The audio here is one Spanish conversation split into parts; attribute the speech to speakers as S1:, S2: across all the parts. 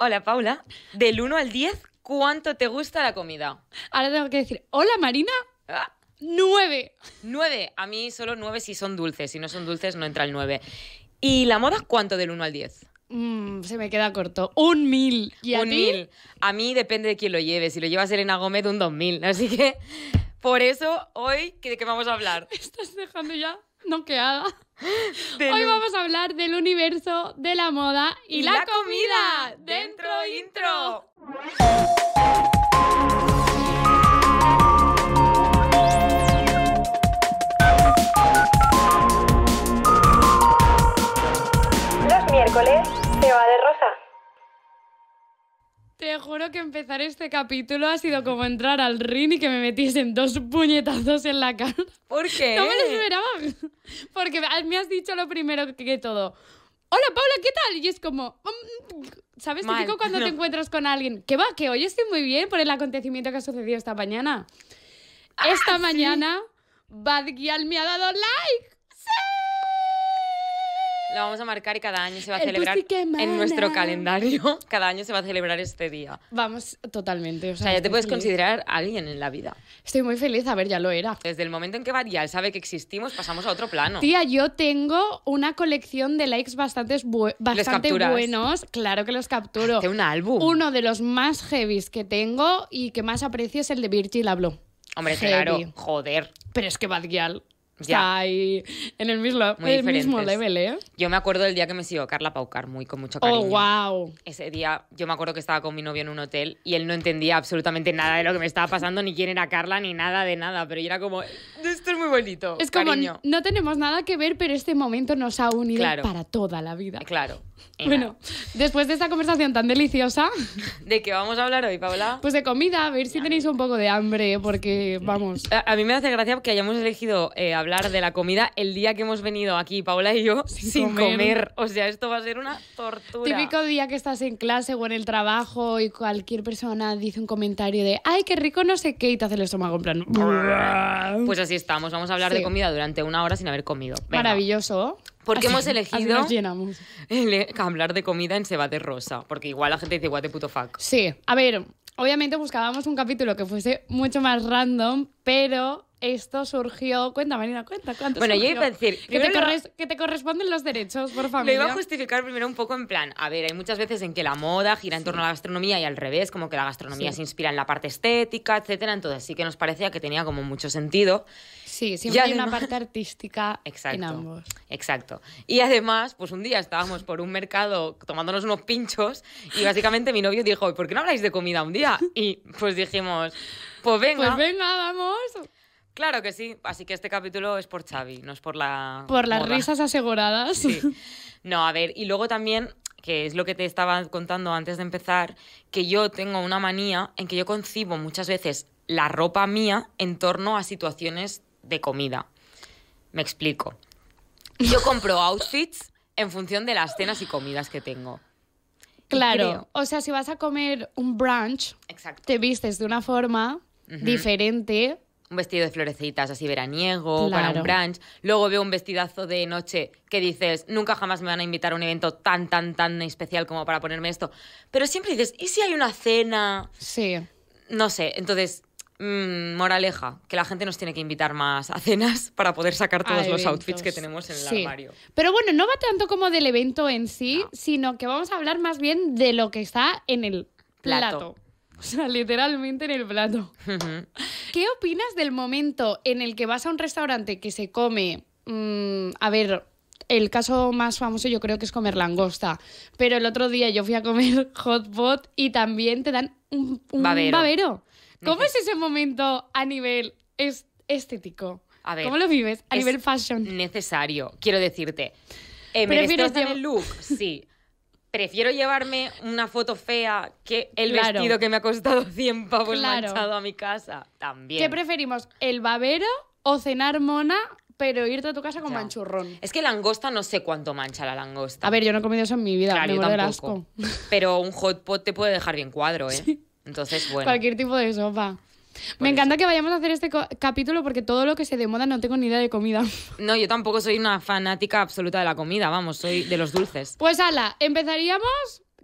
S1: Hola Paula, del 1 al 10, ¿cuánto te gusta la comida? Ahora tengo que decir, hola Marina. 9. Ah. 9. A mí solo nueve si son dulces. Si no son dulces, no entra el 9. ¿Y la moda cuánto del 1 al 10?
S2: Mm, se me queda corto. Un mil. ¿Y un a mil.
S1: A mí depende de quién lo lleve. Si lo lleva Selena Gómez, un 2.000. Así que por eso hoy, ¿de qué vamos a hablar? estás
S2: dejando ya noqueada. Hoy vamos a hablar del universo de la moda y, la, comida. comida. Dentro intro. Te juro que empezar este capítulo ha sido como entrar al ring y que me metiesen dos puñetazos en la cara. ¿Por qué? No me lo esperaba. Porque me has dicho lo primero que todo. Hola Paula, ¿qué tal? Y es como, mm, ¿sabes? qué Típico cuando te encuentras con alguien. Que va, que hoy estoy muy bien por el acontecimiento que ha sucedido esta mañana. Esta ah, mañana, Badgial me ha dado like.
S1: Lo vamos a marcar y cada año se va a celebrar en nuestro calendario. Cada año se va a celebrar este día. Vamos, totalmente. O sea, ya te puedes considerar alguien en la vida. Estoy muy feliz, a ver, ya lo era. Desde el momento en que Badial sabe que existimos, pasamos a otro plano. Tía,
S2: yo tengo una colección de likes bastante bastante buenos. Claro que los capturo. De un álbum. Uno de los más heavies que tengo y que más aprecio es el de Virgil Abloh. Hombre, claro, joder. Pero es que Badial Está en el mismo, level,
S1: ¿eh? Yo me acuerdo del día que me siguió Carla Paucar, muy con mucho oh, cariño.
S2: Oh, wow. Ese
S1: día yo me acuerdo que estaba con mi novio en un hotel y él no entendía absolutamente nada de lo que me estaba pasando, ni quién era Carla, ni nada de nada. Pero yo era como, esto es muy bonito. Es como,
S2: no tenemos nada que ver, pero este momento nos ha unido para toda la vida. Claro. Bueno, después de esta conversación tan deliciosa. ¿De qué vamos a hablar hoy, Paula? Pues de comida, a ver si tenéis un poco de hambre, porque vamos.
S1: A, mí me hace gracia que hayamos elegido eh, hablar de la comida el día que hemos venido aquí, Paula y yo, sin, comer. O sea, esto va a ser
S2: una tortura. Típico día que estás en clase o en el trabajo y cualquier persona dice un comentario de ¡ay, qué rico no sé qué! y te hace el estómago en plan. Pues así
S1: estamos, vamos a hablar de comida durante una hora sin haber comido.
S2: Maravilloso porque hemos elegido nos
S1: hablar de comida en Seba de Rosa, porque igual la gente dice, what the puto fuck.
S2: Sí, a ver, obviamente buscábamos un capítulo que fuese mucho más random, pero esto surgió. Cuéntame, Marina, cuenta, cuánto Bueno, yo iba a decir. Que te, corresponden los derechos, por favor. Lo iba a
S1: justificar primero un poco en plan. A ver, hay muchas veces en que la moda gira en torno a la gastronomía y al revés, como que la gastronomía se inspira en la parte estética, etcétera. Entonces sí que nos parecía que tenía como mucho sentido. Sí, siempre hay una parte
S2: artística exacto, en ambos.
S1: Exacto. Y además, pues un día estábamos por un mercado tomándonos unos pinchos y básicamente mi novio dijo, ¿por qué no habláis de comida un día? Y pues dijimos, pues venga. Pues venga, vamos. Claro que sí, así que este capítulo es por Xavi, no es por la... Por las risas
S2: aseguradas. Sí.
S1: No, a ver, y luego también, que es lo que te estaba contando antes de empezar, que yo tengo una manía en que yo concibo muchas veces la ropa mía en torno a situaciones de comida. Me explico. Yo compro outfits en función de las cenas y comidas que tengo. Claro,
S2: o sea, si vas a comer un brunch, te vistes de una forma diferente
S1: un vestido de florecitas así veraniego, para un brunch. Luego veo un vestidazo de noche que dices, nunca jamás me van a invitar a un evento tan, tan, tan especial como para ponerme esto. Pero siempre dices, ¿y si hay una cena? Sí. No sé, entonces, mm, moraleja, que la gente nos tiene que invitar más a cenas para poder sacar todos los outfits que tenemos en el armario.
S2: Pero bueno, no va tanto como del evento en sí, sino que vamos a hablar más bien de lo que está en el plato. O sea, literalmente en el plato. ¿Qué opinas del momento en el que vas a un restaurante que se come, mm, a ver, el caso más famoso yo creo que es comer langosta, pero el otro día yo fui a comer hot pot y también te dan un, babero. ¿Cómo es ese momento a nivel estético?
S1: ¿Cómo lo vives a nivel fashion? Necesario, quiero decirte. Eh, ¿Prefieres el look? Sí prefiero llevarme una foto fea que el vestido que me ha costado 100 pavos manchado a mi casa. También. ¿Qué
S2: preferimos? ¿El babero o cenar mona? Pero irte a tu casa con manchurrón. Es que
S1: langosta no sé cuánto mancha la langosta. A
S2: ver, yo no he comido eso en mi vida. me yo
S1: Pero un hot pot te puede dejar bien cuadro, ¿eh? Sí. Entonces, bueno. Cualquier
S2: tipo de sopa. Me encanta que vayamos a hacer este capítulo porque todo lo que se de moda no tengo ni idea de comida. No, yo tampoco soy una fanática
S1: absoluta de la comida, vamos, soy de los dulces.
S2: Pues ala, empezaríamos.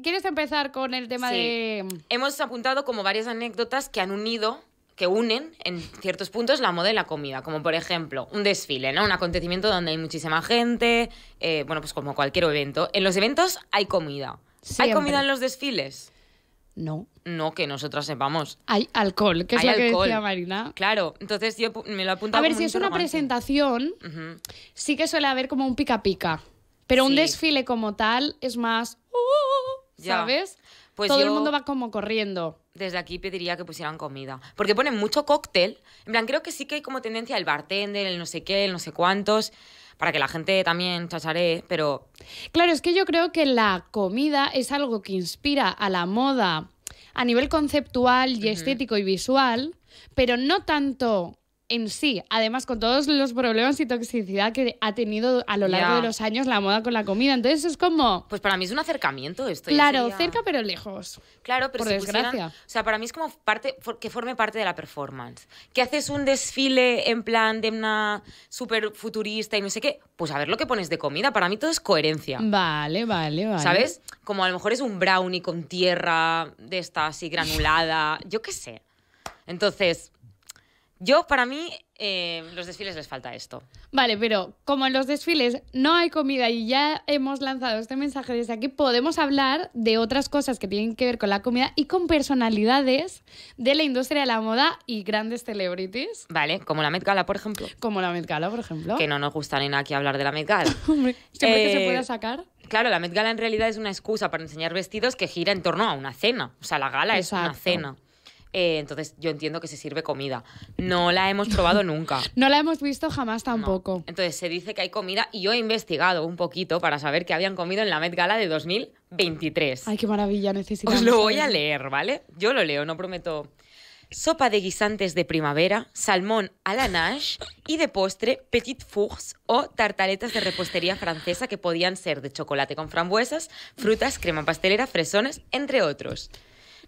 S2: ¿Quieres empezar con el
S1: tema de...? Hemos apuntado como varias anécdotas que han unido que unen en ciertos puntos la moda y la comida, como por ejemplo un desfile, ¿no? Un acontecimiento donde hay muchísima gente, eh, bueno, pues como cualquier evento. En los eventos hay comida. ¿Hay comida en los desfiles? No. No, que nosotras sepamos.
S2: Hay alcohol, que es lo que decía Marina. Claro,
S1: entonces yo me lo he A ver, si es una
S2: presentación, sí que suele haber como un pica pica. Pero un desfile como tal es más.
S1: ¿Sabes?
S2: Pues Todo el mundo va como corriendo.
S1: Desde aquí pediría que pusieran comida. Porque ponen mucho cóctel. En plan, creo que sí que hay como tendencia el bartender, el no sé qué, el no sé cuántos para que la gente también chacharé, pero...
S2: Claro, es que yo creo que la comida es algo que inspira a la moda a nivel conceptual y estético y visual, pero no tanto en sí, además con todos los problemas y toxicidad que ha tenido a lo largo de los años la moda con la comida. Entonces es como... Pues para mí es un acercamiento esto. Claro, cerca pero lejos.
S1: Claro, pero por desgracia. o sea, para mí es como parte, que forme parte de la performance. Que haces un desfile en plan de una super futurista y no sé qué, pues a ver lo que pones de comida. Para mí todo es coherencia.
S2: Vale, vale, vale. ¿Sabes?
S1: Como a lo mejor es un brownie con tierra de esta así granulada, yo qué sé.
S2: Entonces,
S1: yo, para mí, eh, los desfiles les falta esto.
S2: Vale, pero como en los desfiles no hay comida y ya hemos lanzado este mensaje desde aquí, podemos hablar de otras cosas que tienen que ver con la comida y con personalidades de la industria de la moda y grandes celebrities.
S1: Vale, como la Met Gala, por ejemplo. Como la Met Gala, por ejemplo. Que no nos gusta ni nada aquí hablar de la Met Gala. Hombre, siempre que se eh, pueda sacar. Claro, la Met Gala en realidad es una excusa para enseñar vestidos que gira en torno a una cena. O sea, la gala es una cena. Eh, entonces yo entiendo que se sirve comida. No la hemos probado nunca.
S2: no la hemos visto jamás tampoco.
S1: Entonces se dice que hay comida y yo he investigado un poquito para saber qué habían comido en la Met Gala de 2023.
S2: Ay, qué maravilla, necesito Os lo voy a
S1: leer, ¿vale? Yo lo leo, no prometo. Sopa de guisantes de primavera, salmón a la nage y de postre petit fours o tartaletas de repostería francesa que podían ser de chocolate con frambuesas, frutas, crema pastelera, fresones, entre otros.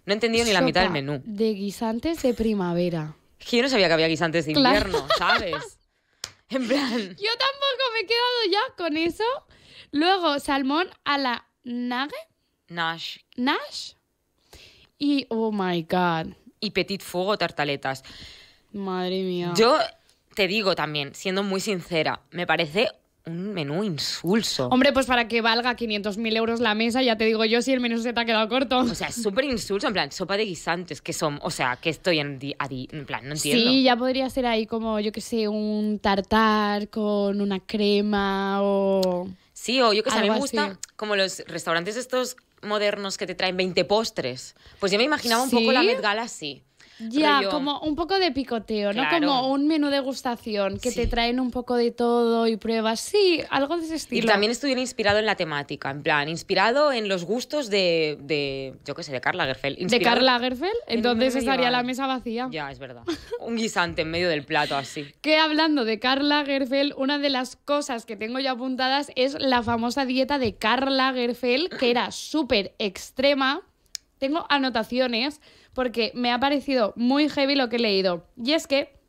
S1: No he entendido ni la mitad del menú.
S2: De guisantes de primavera.
S1: Que yo no sabía que había guisantes de invierno, ¿sabes?
S2: En plan. Yo tampoco me he quedado ya con eso. Luego, salmón a la nage. Nash. Nash.
S1: Y, oh my god. Y petit fuego tartaletas. Madre mía. Yo te digo también, siendo muy sincera, me parece un menú
S2: insulso. Hombre, pues para que valga 500.000 euros la mesa, ya te digo yo si el menú se te ha quedado corto. O sea,
S1: súper insulso, en plan, sopa de guisantes, que son, o sea, que estoy en, en plan, no entiendo. Sí, ya
S2: podría ser ahí como, yo que sé, un tartar con una crema o... Sí, o yo que sé, me gusta
S1: como los restaurantes estos modernos que te traen 20 postres. Pues yo me imaginaba un poco la Met Gala así.
S2: Ya, como un poco de picoteo, ¿no? Como un menú de degustación que te traen un poco de todo y pruebas. Sí, algo de ese estilo. Y también
S1: estuvieron inspirado en la temática, en plan, inspirado en los gustos de, de yo qué sé, de Carla Gerfel ¿De Carla Gerfel
S2: Entonces estaría la mesa vacía. Ya, es verdad.
S1: Un guisante en medio
S2: del plato, así. Que hablando de Carla Gerfel una de las cosas que tengo ya apuntadas es la famosa dieta de Carla Gerfel que era súper extrema. Tengo anotaciones porque me ha parecido muy heavy lo que he leído. Y es que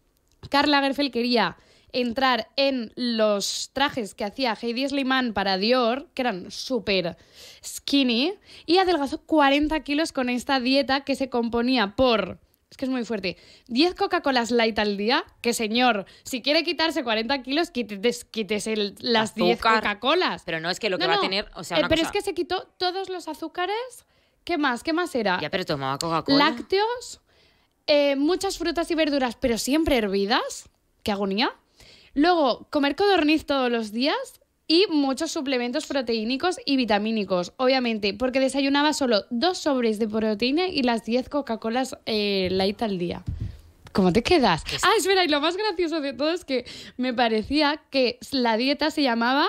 S2: Carla Lagerfeld quería entrar en los trajes que hacía Heidi Sliman para Dior, que eran súper skinny, y adelgazó 40 kilos con esta dieta que se componía por... Es que es muy fuerte. 10 Coca-Colas light al día. Que señor, si quiere quitarse 40 kilos, quítese, las 10 Coca-Colas.
S1: Pero no es que lo que va a tener. O sea, eh, pero es que se
S2: quitó todos los azúcares ¿Qué más? ¿Qué más era? Ya, pero
S1: tomaba Coca-Cola.
S2: Lácteos, eh, muchas frutas y verduras, pero siempre hervidas. ¡Qué agonía! Luego, comer codorniz todos los días y muchos suplementos proteínicos y vitamínicos, obviamente, porque desayunaba solo dos sobres de proteína y las 10 Coca-Colas eh, light al día. ¿Cómo te quedas? Ah, espera, y lo más gracioso de todo es que me parecía que la dieta se llamaba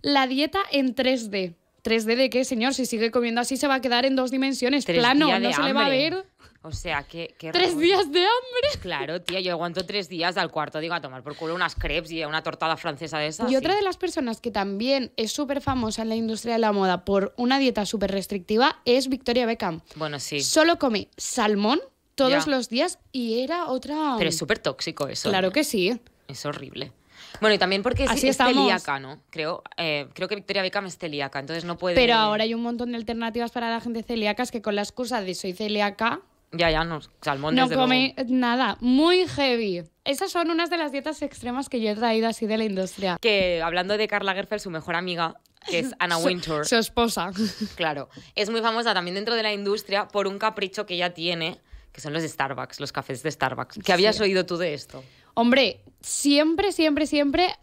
S2: la dieta en 3D. 3D de qué, señor, si sigue comiendo así se va a quedar en dos dimensiones, plano, no se le va a ver. O sea, que...
S1: ¿Tres días de hambre? Claro, tía, yo aguanto tres días al cuarto, digo, a tomar por culo unas crepes y una tortada francesa de esas. Y otra de las
S2: personas que también es súper famosa en la industria de la moda por una dieta súper restrictiva es Victoria Beckham.
S1: Bueno, sí. Solo
S2: come salmón todos los días y era otra... Pero es
S1: súper tóxico eso. Claro ¿eh? que sí. Es horrible.
S2: Bueno, y también porque Así es, celíaca,
S1: ¿no? Creo, eh, creo que Victoria Beckham es celíaca, entonces no puede... Pero ahora
S2: hay un montón de alternativas para la gente celíaca, que con la excusa de soy celíaca...
S1: Ya, ya, no, salmón No come
S2: nada, muy heavy. Esas son unas de las dietas extremas que yo he traído así de la industria. Que hablando de Carla Gerfeld, su mejor
S1: amiga, que es Anna winter Su,
S2: esposa.
S1: Claro. Es muy famosa también dentro de la industria por un capricho que ella tiene, que son los Starbucks, los cafés de Starbucks. ¿Qué habías oído tú de esto?
S2: Hombre, siempre, siempre, siempre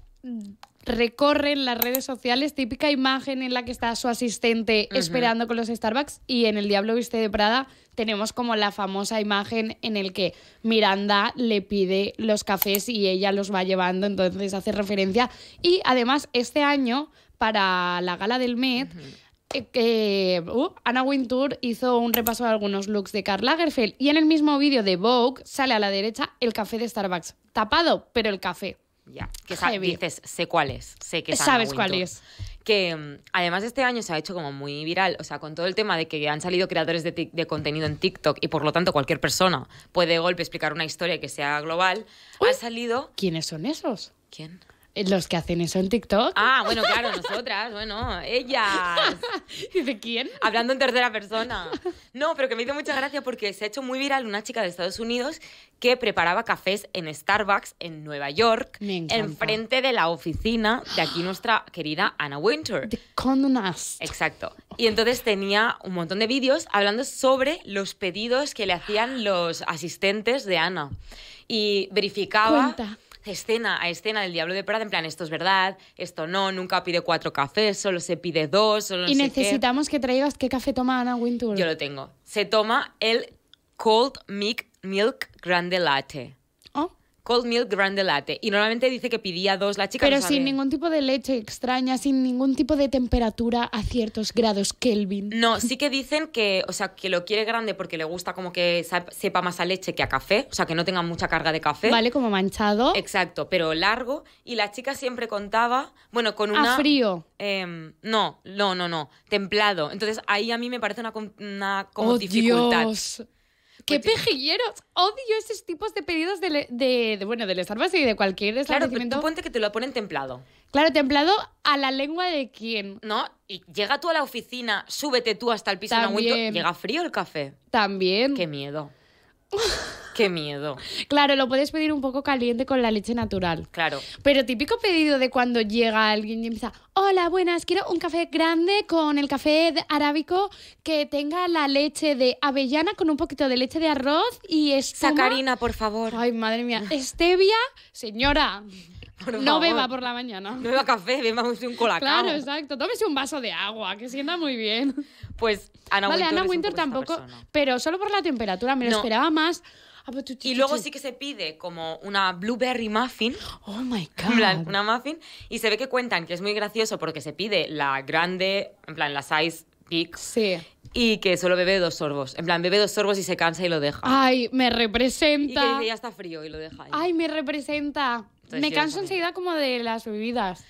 S2: recorren las redes sociales típica imagen en la que está su asistente esperando con los Starbucks y en el Diablo Viste de Prada tenemos como la famosa imagen en el que Miranda le pide los cafés y ella los va llevando, entonces hace referencia y además este año para la gala del Met eh, uh, Anna Wintour hizo un repaso de algunos looks de Karl Lagerfeld y en el mismo vídeo de Vogue sale a la derecha el café de Starbucks, tapado, pero el café. Ya,
S1: que dices, sé cuál es, sé que Sabes cuál es. Que mm, además este año se ha hecho como muy viral, o sea, con todo el tema de que han salido creadores de, contenido en TikTok y por lo tanto cualquier persona puede de golpe explicar una historia que sea global,
S2: ha salido... ¿Quiénes son esos? ¿Quién? Eh, los que hacen eso en TikTok. Ah, bueno, claro, nosotras,
S1: bueno, ellas. ¿De quién? Hablando en tercera persona. No, pero que me hizo mucha gracia porque se ha hecho muy viral una chica de Estados Unidos que preparaba cafés en Starbucks en Nueva York, enfrente de la oficina de aquí nuestra querida Anna Winter. The Condonast. Exacto. Y entonces tenía un montón de vídeos hablando sobre los pedidos que le hacían los asistentes de Ana. Y verificaba escena a escena del Diablo de Prada, en plan, esto es verdad, esto no, nunca pide cuatro cafés, solo se pide dos, Y necesitamos
S2: que traigas qué café toma Ana Wintour. Yo
S1: lo tengo. Se toma el Cold Milk, milk Grande Latte cold milk grande latte. Y normalmente dice que pedía dos, la chica Pero sin
S2: ningún tipo de leche extraña, sin ningún tipo de temperatura a ciertos grados Kelvin.
S1: No, sí que dicen que, o sea, que lo quiere grande porque le gusta como que sepa más a leche que a café, o sea, que no tenga mucha carga de café. Vale,
S2: como manchado. Exacto, pero largo.
S1: Y la chica siempre contaba, bueno, con ah, una... A frío. Em, no, no, no, no, templado. Entonces ahí a mí me parece una, una como oh, dificultad.
S2: ¡Qué pues pejilleros! Odio esos tipos de pedidos de, de, de bueno, del Starbucks y de cualquier establecimiento. Claro, tú ponte que te lo ponen templado. Claro, templado a la lengua
S1: de quién. No, y llega tú a la oficina, súbete tú hasta el piso en llega frío el
S2: café. También. Qué miedo. Qué miedo. Claro, lo puedes pedir un poco caliente con la leche natural. Claro. Pero típico pedido de cuando llega alguien y empieza, hola, buenas, quiero un café grande con el café arábico que tenga la leche de avellana con un poquito de leche de arroz y espuma. Sacarina, por favor. Ay, madre mía. Stevia, señora no beba por la mañana. No beba café, beba un colacao. Claro, exacto. Tómese un vaso de agua, que sienta muy bien. Pues Ana vale, Winter. es tampoco, pero solo por la temperatura, me lo esperaba más. Ah, pues y luego sí que
S1: se pide como una blueberry muffin. Oh my god. una muffin. Y se ve que cuentan que es muy gracioso porque se pide la grande, en plan, la size big. Sí. Y que solo bebe dos sorbos. En plan, bebe dos sorbos y se cansa y lo deja. Ay, me representa. Y que ya
S2: está frío y lo deja. Ahí. Ay, me representa me canso enseguida como de las bebidas.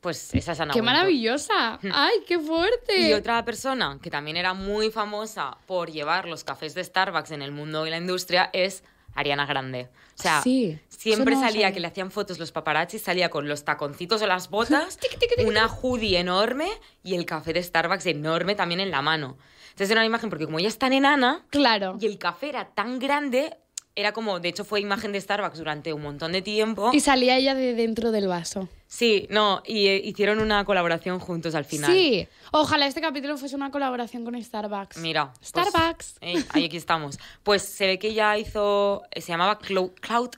S1: Pues esa es ¡Qué maravillosa! Hmm. ¡Ay, qué fuerte! Y otra persona que también era muy famosa por llevar los cafés de Starbucks en el mundo y la industria es Ariana Grande. O sea, siempre salía que le hacían fotos los paparazzi, salía con los taconcitos o las botas, una hoodie enorme y el café de Starbucks enorme también en la mano. Entonces era una imagen porque como ella es tan
S2: enana, claro. y el café era
S1: tan grande, era como, de hecho fue imagen de Starbucks durante un montón de tiempo. Y
S2: salía ella de dentro del vaso.
S1: Sí, no, y eh, hicieron una colaboración juntos al final. Sí,
S2: ojalá este capítulo fuese una colaboración con Starbucks.
S1: Mira. Pues, Starbucks. ahí aquí estamos. Pues se ve que ella hizo, eh, se llamaba Cloud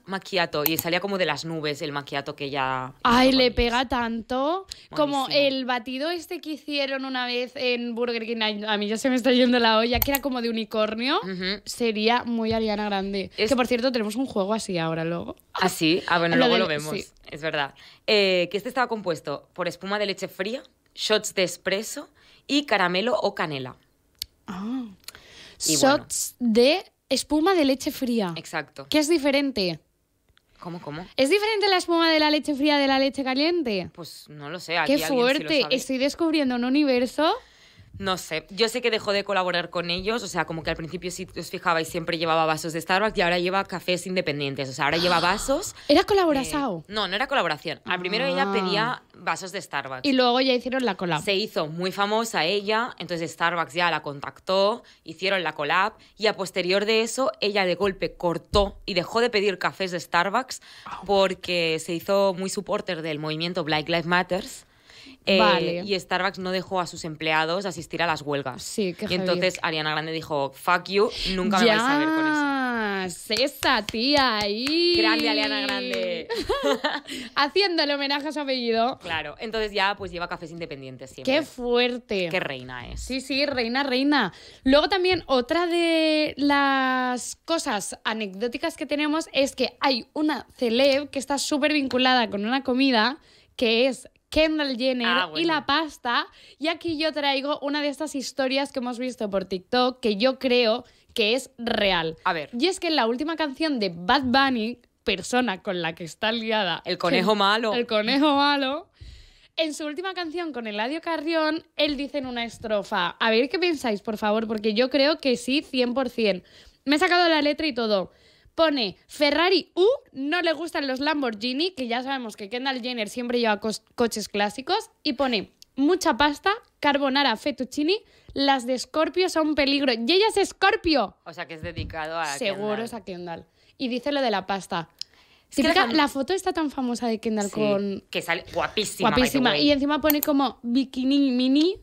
S1: Macchiato y salía como de las nubes el macchiato que ya...
S2: Ay, le pega tanto. Como el batido este que hicieron una vez en Burger King, a mí ya se me está yendo la olla, que era como de unicornio, sería muy Ariana Grande. Es... Que por cierto, tenemos un juego así ahora luego. ¿Ah,
S1: sí? Ah, bueno, luego lo vemos, es verdad. Eh, eh, que este estaba compuesto por espuma de leche fría, shots de espresso y caramelo o canela.
S2: Ah. shots de espuma de leche fría. Exacto. ¿Qué es diferente? ¿Cómo, cómo? ¿Es diferente la espuma de la leche fría de la leche caliente? Pues
S1: no lo sé. Qué fuerte. Estoy
S2: descubriendo un universo.
S1: No sé, yo sé que dejó de colaborar con ellos, o sea, como que al principio si os fijabais siempre llevaba vasos de Starbucks y ahora lleva cafés independientes, o sea, ahora lleva vasos.
S2: ¿Era colaboración?
S1: no, no era colaboración. Al primero ella ah. pedía vasos de Starbucks. Y luego
S2: ya hicieron la collab. Se hizo
S1: muy famosa ella, entonces Starbucks ya la contactó, hicieron la collab y a posterior de eso ella de golpe cortó y dejó de pedir cafés de Starbucks porque se hizo muy supporter del movimiento Black Lives Matters. Eh, y Starbucks no dejó a sus empleados asistir a las huelgas. Sí, qué Y entonces Ariana Grande dijo, fuck you, nunca me vais a ver con
S2: eso esa tía ahí. Grande Ariana Grande. Haciendo el homenaje a su apellido.
S1: Claro, entonces ya pues lleva cafés independientes siempre. Qué
S2: fuerte. Qué reina es. Sí, sí, reina, reina. Luego también otra de las cosas anecdóticas que tenemos es que hay una celeb que está súper vinculada con una comida que es Kendall Jenner ah, y la pasta. Y aquí yo traigo una de estas historias que hemos visto por TikTok que yo creo que es real. A ver. Y es que en la última canción de Bad Bunny, persona con la que está liada. El conejo malo. El conejo malo. En su última canción con Eladio Carrión, él dice en una estrofa, a ver qué pensáis, por favor, porque yo creo que sí, 100%. Me he sacado la letra y todo pone Ferrari U, no le gustan los Lamborghini, que ya sabemos que Kendall Jenner siempre lleva coches clásicos, y pone mucha pasta, carbonara, fettuccini, las de Scorpio son un peligro. Y ella es Scorpio.
S1: O sea que es dedicado a. Seguro es a
S2: Kendall. Y dice lo de la pasta. la, foto está tan famosa de Kendall con.
S1: Que sale guapísima. Guapísima. Y
S2: encima pone como bikini mini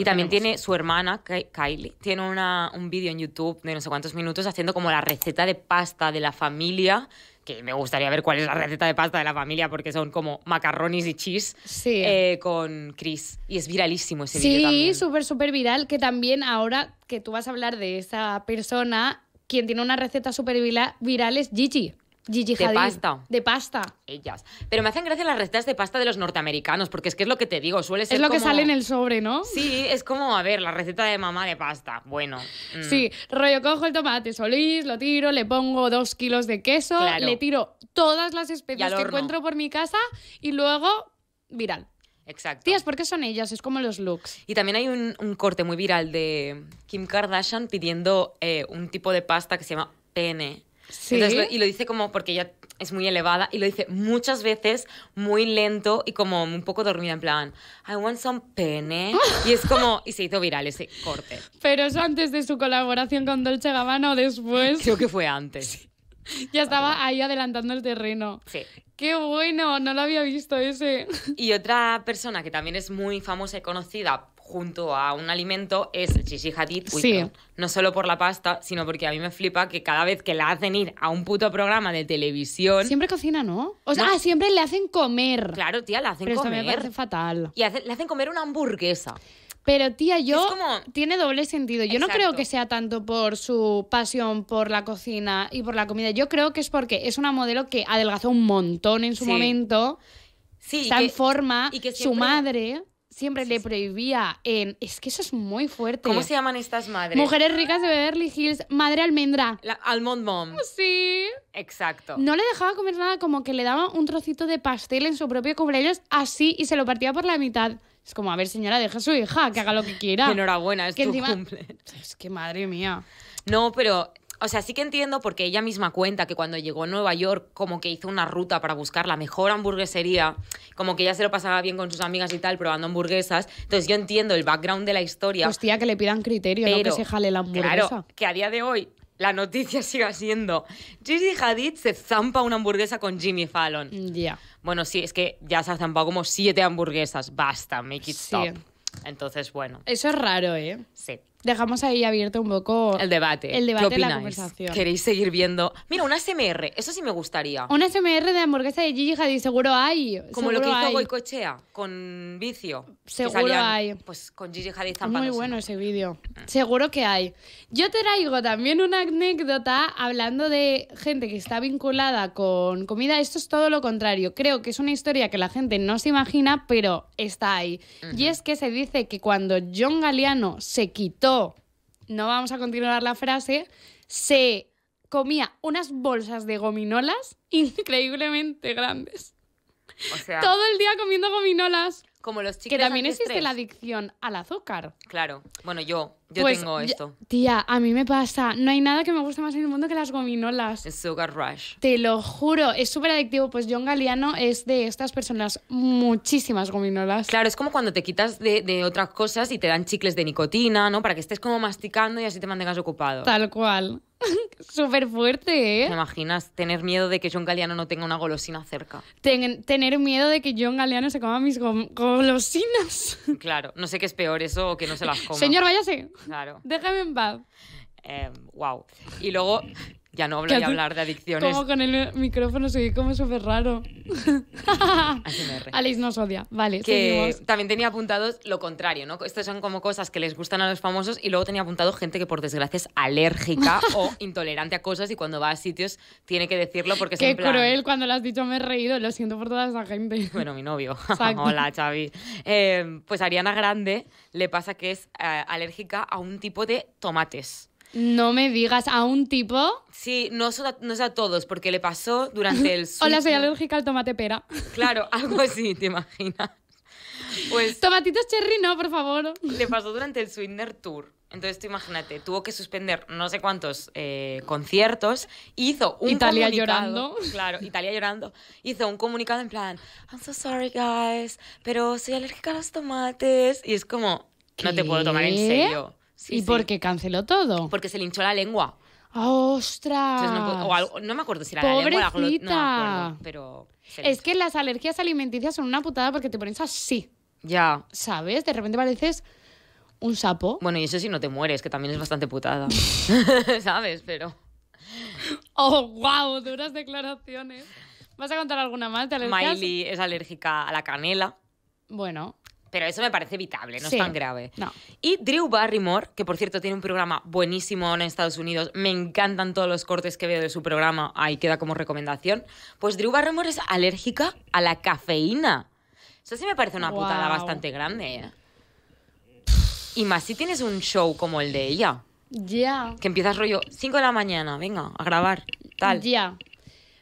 S1: y también tiene su hermana, Kylie, tiene un vídeo en YouTube de no sé cuántos minutos haciendo como la receta de pasta de la familia, que me gustaría ver cuál es la receta de pasta de la familia porque son como macarrones y cheese eh, con Chris. Y es viralísimo ese sí, vídeo.
S2: Sí, súper, súper viral, que también ahora que tú vas a hablar de esa persona, quien tiene una receta súper viral es Gigi de pasta. De pasta. Ellas.
S1: Pero me hacen gracia las recetas de pasta de los norteamericanos, porque es que es lo que te digo, suele ser. Es lo que sale en el
S2: sobre, ¿no? Sí,
S1: es como, a ver, la receta de mamá de pasta. Bueno. Mm. Sí,
S2: rollo, cojo el tomate solís, lo tiro, le pongo dos kilos de queso, le tiro todas las especias que encuentro por mi casa y luego viral. Exacto. Tías,
S1: ¿por qué son ellas? Es como los looks. Y también hay un, corte muy viral de Kim Kardashian pidiendo eh, un tipo de pasta que se llama pene y lo dice como porque ella es muy elevada y lo dice muchas veces muy lento y como un poco dormida en plan, I want some pene. Y es como, y se hizo viral ese corte.
S2: Pero eso antes de su colaboración con Dolce Gabbana o después. Creo que fue antes. Ya estaba ahí adelantando el terreno. Sí. Qué bueno, no lo había visto ese. Y otra persona que
S1: también es muy famosa y conocida junto a un alimento es el Sí. No solo por la pasta, sino porque a mí me flipa que cada vez que la hacen ir a un puto programa de televisión.
S2: Siempre cocina, ¿no? O sea, Ah, siempre le hacen comer. Claro, tía, la hacen Pero comer. me parece fatal. Y le hacen comer una hamburguesa. Pero tía, yo tiene doble sentido. Yo no creo que sea tanto por su pasión por la cocina y por la comida. Yo creo que es porque es una modelo que adelgazó un montón en su momento. Sí, está en forma, y que su madre siempre le prohibía. En... Es que eso es muy fuerte. ¿Cómo se llaman estas madres? Mujeres ricas de Beverly Hills, madre almendra. La
S1: Almond Mom. Oh, sí. Exacto. No le
S2: dejaba comer nada, como que le daba un trocito de pastel en su propio cumpleaños así y se lo partía por la mitad. Es como, a ver, señora, deja a su hija, que haga lo que quiera. Enhorabuena, es que tu cumple. Es que madre
S1: mía. No, pero o sea, sí que entiendo porque ella misma cuenta que cuando llegó a Nueva York, como que hizo una ruta para buscar la mejor hamburguesería, como que ella se lo pasaba bien con sus amigas y tal, probando hamburguesas. Entonces yo entiendo el background de la historia.
S2: Hostia, pues, que le pidan criterio, no que se jale la hamburguesa. Claro,
S1: que a día de hoy la noticia siga siendo Gigi Hadid se zampa una hamburguesa con Jimmy Fallon. Ya. Bueno, sí, es que ya se ha zampado como siete hamburguesas. Basta, make it sí. Entonces, bueno.
S2: Eso es raro, ¿eh? Sí dejamos ahí abierto un poco el debate. El debate, ¿Qué la conversación. ¿Queréis seguir
S1: viendo? Mira, una SMR, eso sí me gustaría.
S2: Una SMR de hamburguesa de Gigi Hadid, seguro hay. Como lo que hizo
S1: Boicochea con vicio. Seguro hay. Pues con Gigi Hadid Muy bueno ese
S2: vídeo. Seguro que hay. Yo te traigo también una anécdota hablando de gente que está vinculada con comida. Esto es todo lo contrario. Creo que es una historia que la gente no se imagina, pero está ahí. Y es que se dice que cuando John Galeano se quitó no vamos a continuar la frase, se comía unas bolsas de gominolas increíblemente grandes. todo el día comiendo gominolas. Como los chicos Que también existe la adicción al azúcar.
S1: Claro. Bueno, yo, yo pues tengo esto.
S2: Tía, a mí me pasa. No hay nada que me guste más en el mundo que las gominolas. El sugar rush. Te lo juro, es súper adictivo. Pues John Galeano es de estas personas. Muchísimas gominolas. Claro, es
S1: como cuando te quitas de, de otras cosas y te dan chicles de nicotina, ¿no? Para que estés como masticando y así te mantengas ocupado.
S2: Tal cual.
S1: Súper fuerte, ¿eh? ¿Te imaginas tener miedo de que John Galeano no tenga una golosina cerca?
S2: tener miedo de que John Galeano se coma mis golosinas.
S1: Claro, no sé qué es peor eso o que no se las coma. Señor, váyase. Claro.
S2: Déjame en paz.
S1: wow. Eh, y luego ya no hablo de hablar de adicciones. Como
S2: con el micrófono soy como súper raro. Alice nos odia. Vale,
S1: También tenía apuntados lo contrario, ¿no? Estas son como cosas que les gustan a los famosos y luego tenía apuntado gente que por desgracia es alérgica o intolerante a cosas y cuando va a sitios tiene que decirlo porque es Qué cruel,
S2: cuando lo has dicho me he reído,
S1: lo siento por toda esa gente. Bueno, mi novio. Hola, Xavi. Eh, pues Ariana Grande le pasa que es eh, alérgica a un tipo de tomates.
S2: No me digas a un tipo.
S1: Sí, no, no es a todos, porque le pasó durante el. Hola, soy
S2: alérgica al tomate pera.
S1: Claro, algo así, ¿te imaginas?
S2: Pues, Tomatitos cherry, no, por favor.
S1: Le pasó durante el Swindler Tour. Entonces tú imagínate, tuvo que suspender no sé cuántos eh, conciertos, hizo un Italia llorando. Claro, Italia llorando. Hizo un comunicado en plan, I'm so sorry guys, pero soy alérgica a los tomates. Y es como, no te puedo tomar en serio. ¿Y por
S2: qué canceló todo?
S1: Porque se le hinchó la lengua.
S2: Ah, ¡Ostras!
S1: no, me acuerdo si era la lengua la No
S2: pero... Es que las alergias alimenticias son una putada porque te pones así.
S1: Ya. ¿Sabes? De repente pareces un sapo. Bueno, y eso si no te mueres, que también es bastante putada.
S2: ¿Sabes? Pero... ¡Oh, wow! Duras declaraciones. ¿Vas a contar alguna más de Miley es alérgica a la canela. Bueno,
S1: pero eso me parece evitable, no es tan grave. Y Drew Barrymore, que por cierto tiene un programa buenísimo en Estados Unidos, me encantan todos los cortes que veo de su programa, ahí queda como recomendación. Pues Drew Barrymore es alérgica a la cafeína. Eso sí me parece una putada bastante grande. ¿eh? Y más si tienes un show como el de ella.
S2: Ya.
S1: Que empiezas rollo 5 de la mañana, venga, a grabar, tal. Ya.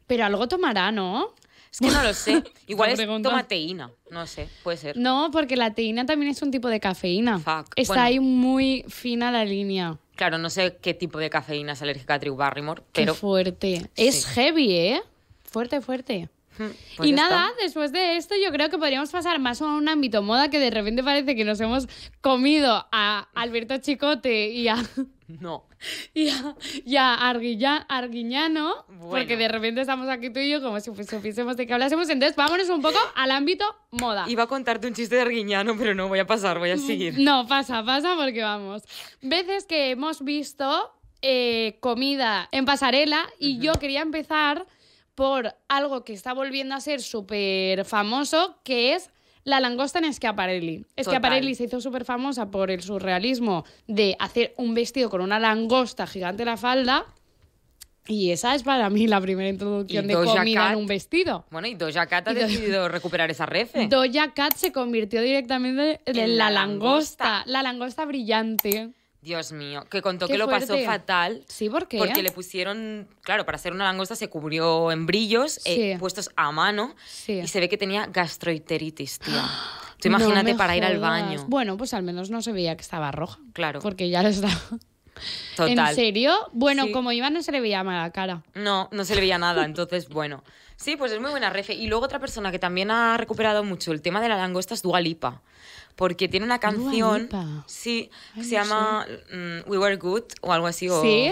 S2: Pero algo tomará, ¿no? Es que no lo sé. Igual es
S1: teína. No sé, puede ser.
S2: No, porque la teína también es un tipo de cafeína. Está ahí muy fina la línea. Claro, no
S1: sé qué tipo de cafeína es alérgica a Drew Barrymore, pero... Qué
S2: fuerte. Es heavy, ¿eh? Fuerte, fuerte.
S1: Hmm, pues y nada,
S2: después de esto yo creo que podríamos pasar más a un ámbito moda que de repente parece que nos hemos comido a Alberto Chicote y a... No. ya ya Arguiñano, porque de repente estamos aquí tú y yo como si supiésemos de qué hablásemos. Entonces, vámonos un poco al ámbito moda.
S1: Iba a contarte un chiste de Arguiñano, pero no, voy a pasar, voy a mm, seguir.
S2: No, pasa, pasa porque vamos. Veces que hemos visto eh, comida en pasarela y yo quería empezar por algo que está volviendo a ser súper famoso, que es la langosta en Schiaparelli. Schiaparelli se hizo súper famosa por el surrealismo de hacer un vestido con una langosta gigante en la falda. Y esa es para mí la primera introducción de comida en un vestido. Bueno, y Doja Cat ha decidido recuperar esa refe. Doja Cat se convirtió directamente en, la, langosta. La langosta brillante.
S1: Dios mío, que contó que lo pasó
S2: fatal. Sí, ¿por qué? Porque le
S1: pusieron, claro, para hacer una langosta se cubrió en brillos eh, puestos a mano y se ve que tenía gastroenteritis, tío. Tú imagínate para ir al baño.
S2: Bueno, pues al menos no se veía que estaba roja. Claro. Porque ya les daba...
S1: Total. ¿En serio?
S2: Bueno, como iba no se le veía mala cara.
S1: No, no se le veía nada, entonces bueno. Sí, pues es muy buena refe. Y luego otra persona que también ha recuperado mucho el tema de la langosta es Dualipa porque tiene una canción. Sí, se llama mm, We Were Good o algo así. ¿Sí?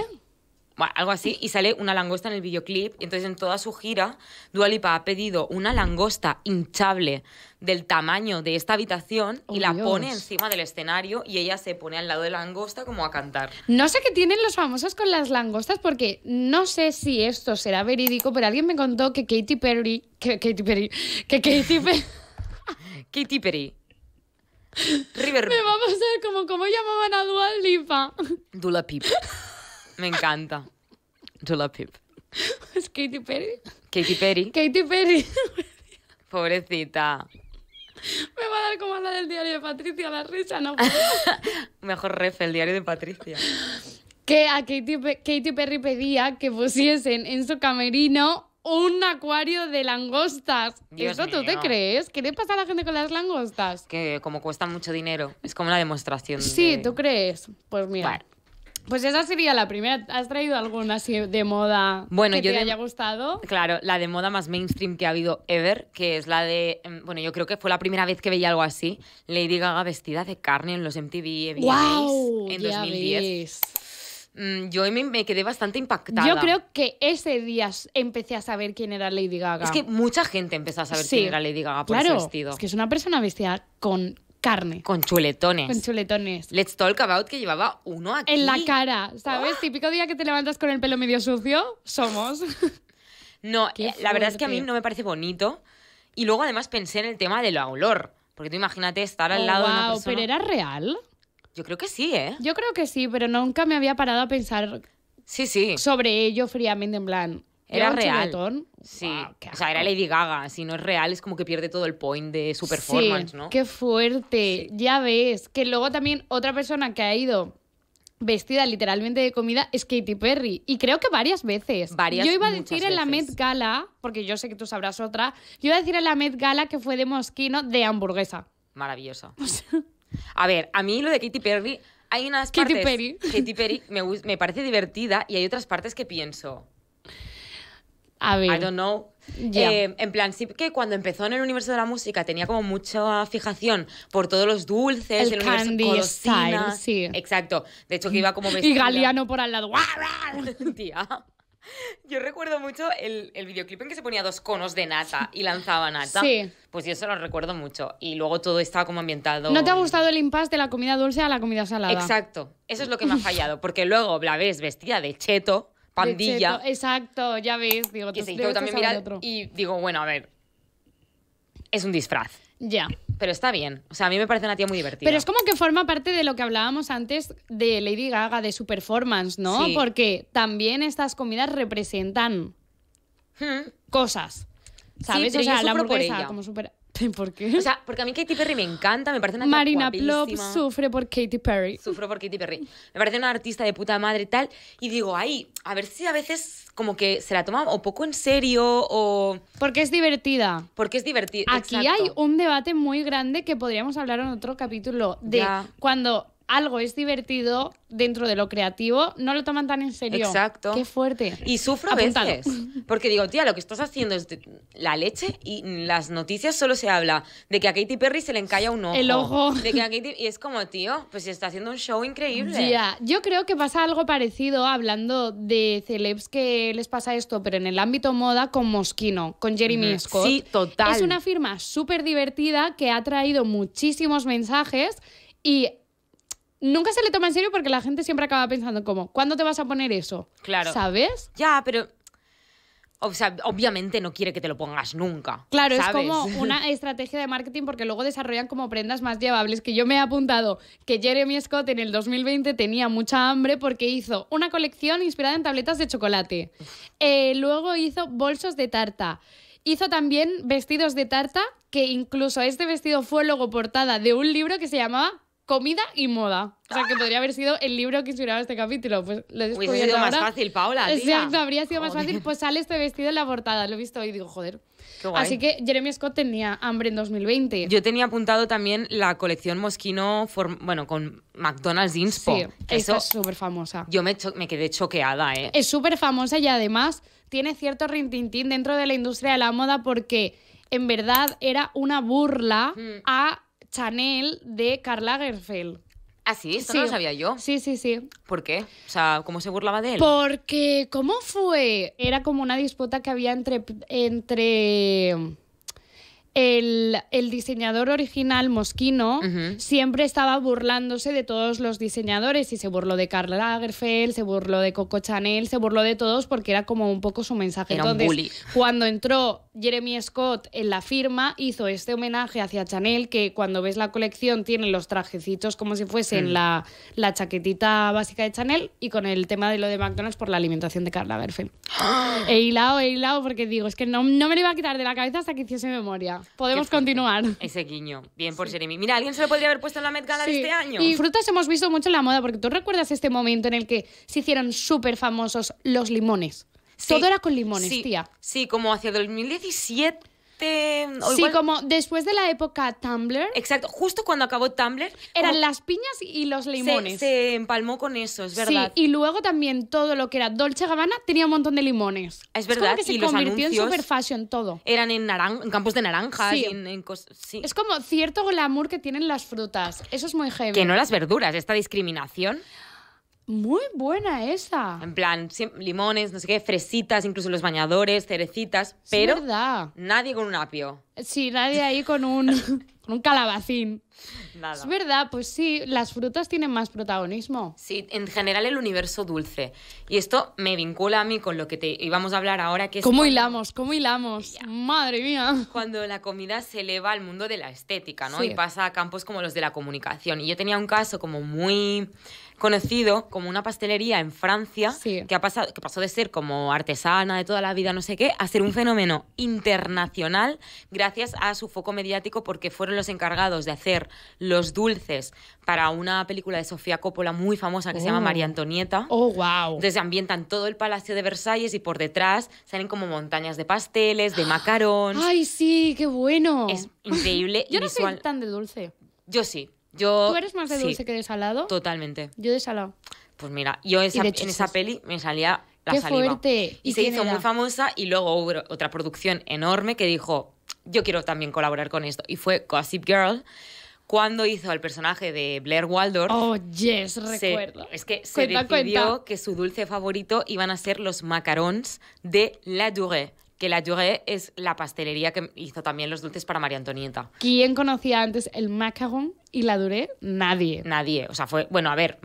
S1: algo así, y sale una langosta en el videoclip. Entonces, en toda su gira, Dualipa ha pedido una langosta hinchable del tamaño de esta habitación y oh, la pone encima del escenario y ella se pone al lado de la langosta como a cantar.
S2: No sé qué tienen los famosos con las langostas porque no sé si esto será verídico, pero alguien me contó que Katy Perry, que Katy Perry, que Katy Perry, Katy Perry River. Me va a pasar como cómo llamaban a Dua Lipa. Dula Pip. Me encanta. Dula Pip. Es Katy Perry.
S1: Katy Perry. Katy Perry. Pobrecita.
S2: Me va a dar como la del diario de Patricia, la risa, no
S1: Mejor ref, el diario de Patricia.
S2: Que a Katy, Katy Perry pedía que pusiesen en su camerino un acuario de langostas. ¿Eso tú te crees? ¿Qué le pasa a la gente con las langostas?
S1: Que como cuesta mucho dinero, es como una demostración. Sí, ¿tú
S2: crees? Pues mira. Pues esa sería la primera. ¿Has traído alguna así de moda que te haya gustado?
S1: Claro, la de moda más mainstream que ha habido ever, que es la de. Em, bueno, yo creo que fue la primera vez que veía algo así. Lady Gaga vestida de carne en los MTV wow, en 2010. Mm, yo me, quedé bastante impactada. Yo creo
S2: que ese día empecé a saber quién era
S1: Lady Gaga. Es que mucha gente empezó a saber quién era Lady Gaga por claro, ese vestido. Es que es
S2: una persona vestida con carne. Con chuletones. Con
S1: chuletones. Let's talk about que llevaba uno aquí. En la cara, ¿sabes? ¡Ah!
S2: Típico día que te levantas con el pelo medio sucio, somos. no, eh, la verdad es que a mí no me
S1: parece bonito. Y luego además pensé en el tema del olor. Porque tú imagínate estar al oh, lado de una ¿Pero era
S2: real? Yo creo que sí, ¿eh? Yo creo que sí, pero nunca me había parado a pensar sí, sí. sobre ello fríamente, en plan. Era, ¿era real. Sí.
S1: o sea, era Lady Gaga. Si no es real, es como que pierde todo el point de su performance, sí, Qué
S2: fuerte. Ya ves. Que luego también otra persona que ha ido vestida literalmente de comida es Katy Perry. Y creo que varias veces. Varias, yo iba a decir en la Met Gala, porque yo sé que tú sabrás otra, yo iba a decir en la Met Gala que fue de mosquino de hamburguesa. Maravillosa.
S1: A ver, a mí lo de Kitty Perry, hay unas partes... Perry. kitty Perry me, parece divertida y hay otras partes que pienso... A ver. I don't know. Eh, en plan, sí que cuando empezó en el universo de la música tenía como mucha fijación por todos los dulces, el, el candy sí. Exacto. De hecho, que iba como vestida. Y Galeano por al lado. Tía. Yo recuerdo mucho el, videoclip en que se ponía dos conos de nata y lanzaba nata. Sí. Pues yo eso lo recuerdo mucho. Y luego todo estaba como ambientado. ¿No te ha
S2: gustado el impasse de la comida dulce a la comida salada? Exacto.
S1: Eso es lo que me ha fallado. Porque luego la ves vestida de cheto, pandilla.
S2: Exacto, ya ves. Digo, también
S1: y digo, bueno, a ver. Es un disfraz. Ya. Pero está bien. O sea, a mí me parece una tía muy divertida. Pero es como
S2: que forma parte de lo que hablábamos antes de Lady Gaga, de su performance, ¿no? Porque también estas comidas representan hmm. cosas.
S1: ¿Sabes? o sea, la hamburguesa como
S2: super... ¿Por O sea, porque a mí Katy Perry me encanta, me
S1: parece una Marina Plop sufre
S2: por Katy Perry.
S1: Sufro por Katy Perry. Me parece una artista de puta madre y tal. Y digo, ahí a ver si a veces como que se la toma o poco en serio o... Porque es divertida. Porque es divertida. Aquí hay
S2: un debate muy grande que podríamos hablar en otro capítulo de cuando algo es divertido dentro de lo creativo, no lo toman tan en serio. Exacto. Qué fuerte. Y sufro a veces.
S1: Porque digo, tía, lo que estás haciendo es la leche y las noticias solo se habla de que a Katy Perry se le encalla un ojo. El ojo. De Y es como, tío, pues está haciendo un show increíble. Ya,
S2: yo creo que pasa algo parecido hablando de celebs que les pasa esto, pero en el ámbito moda con Moschino, con Jeremy Scott. Sí, total. Es una firma súper divertida que ha traído muchísimos mensajes y nunca se le toma en serio porque la gente siempre acaba pensando como, ¿cuándo te vas a poner eso? Claro. ¿Sabes? Ya, pero o sea, obviamente no
S1: quiere que te lo pongas nunca. Claro, es como una
S2: estrategia de marketing porque luego desarrollan como prendas más llevables. Que yo me he apuntado que Jeremy Scott en el 2020 tenía mucha hambre porque hizo una colección inspirada en tabletas de chocolate. Eh, luego hizo bolsos de tarta. Hizo también vestidos de tarta, que incluso este vestido fue luego portada de un libro que se llamaba comida y moda. O sea, que ah. podría haber sido el libro que inspiraba este capítulo. Pues lo he sido más fácil, Paula. Exacto, habría sido más fácil. Pues sale este vestido en la portada, lo he visto y digo, joder. Así que Jeremy Scott tenía hambre en 2020. Yo
S1: tenía apuntado también la colección Moschino, bueno, con McDonald's Inspo. Sí, Eso, es súper famosa. Yo me, quedé choqueada, ¿eh?
S2: Es súper famosa y además tiene cierto rintintín dentro de la industria de la moda porque en verdad era una burla mm. a Chanel de Karl Lagerfeld. Ah, sí, esto no lo sabía yo. Sí, sí, sí.
S1: ¿Por qué? O sea, ¿cómo se burlaba de él?
S2: Porque, ¿cómo fue? Era como una disputa que había entre. entre el, diseñador original, Mosquino, siempre estaba burlándose de todos los diseñadores y se burló de Karl Lagerfeld, se burló de Coco Chanel, se burló de todos porque era como un poco su mensaje. Entonces, cuando entró Jeremy Scott en la firma, hizo este homenaje hacia Chanel, que cuando ves la colección tiene los trajecitos como si fuesen la, chaquetita básica de Chanel y con el tema de lo de McDonald's por la alimentación de Carla Lagerfeld. he hilado, he hilado, porque digo, es que no, no me lo iba a quitar de la cabeza hasta que hiciese memoria. Podemos continuar.
S1: Ese guiño. Bien por Jeremy. Mira, alguien se lo podría haber puesto en la Met Gala de este año. Y frutas
S2: hemos visto mucho en la moda, porque tú recuerdas este momento en el que se hicieron súper famosos los limones. Todo era con limones, tía.
S1: Sí, como hacia 2017 este, sí, como
S2: después de la época Tumblr. Exacto, justo cuando
S1: acabó Tumblr. Eran las piñas y los limones. Se, empalmó con eso, es verdad. Sí,
S2: y luego también todo lo que era Dolce Gabbana tenía un montón de limones. Es verdad. que se convirtió en super fashion todo. Eran en, naran... en campos de naranjas en, Es como cierto glamour que tienen las frutas. Eso es muy heavy. Que no las
S1: verduras, esta discriminación.
S2: Muy buena
S1: esa. En plan, limones, no sé qué, fresitas, incluso los bañadores, cerecitas, pero sí,
S2: nadie con un apio. Sí, nadie ahí con un, con un calabacín. Nada. Es verdad, pues sí, las frutas tienen más protagonismo. Sí, en general el universo
S1: dulce. Y esto me vincula a mí con lo que te íbamos a hablar ahora, que es... ¿Cómo hilamos?
S2: ¿Cómo hilamos?
S1: Madre mía. Cuando la comida se eleva al mundo de la estética, ¿no? Y pasa a campos como los de la comunicación. Y yo tenía un caso como muy conocido como una pastelería en Francia que, ha pasado, que pasó de ser como artesana de toda la vida, no sé qué, a ser un fenómeno internacional gracias a su foco mediático porque fueron los encargados de hacer los dulces para una película de Sofía Coppola muy famosa que se llama oh. María Antonieta. Oh, wow. desde ambientan todo el Palacio de Versalles y por detrás salen como montañas de pasteles, de
S2: macarons. ¡Ay, sí! ¡Qué bueno! Es increíble. Yo no soy tan de dulce.
S1: Yo sí. Yo, ¿Tú eres más de dulce que de salado? Totalmente. Yo de salado. Pues mira, yo en esa peli me salía la qué Fuerte. Y, se hizo muy famosa y luego hubo otra producción enorme que dijo, yo quiero también colaborar con esto. Y fue Gossip Girl cuando hizo el personaje de Blair Waldorf. Oh, yes, recuerdo. Es que se decidió que su dulce favorito iban a ser los macarons de La Durée. Que La Jure es la pastelería que hizo también los dulces para María Antonieta.
S2: ¿Quién conocía antes el macaron y la duré nadie. Nadie. O
S1: sea, fue, bueno, a ver,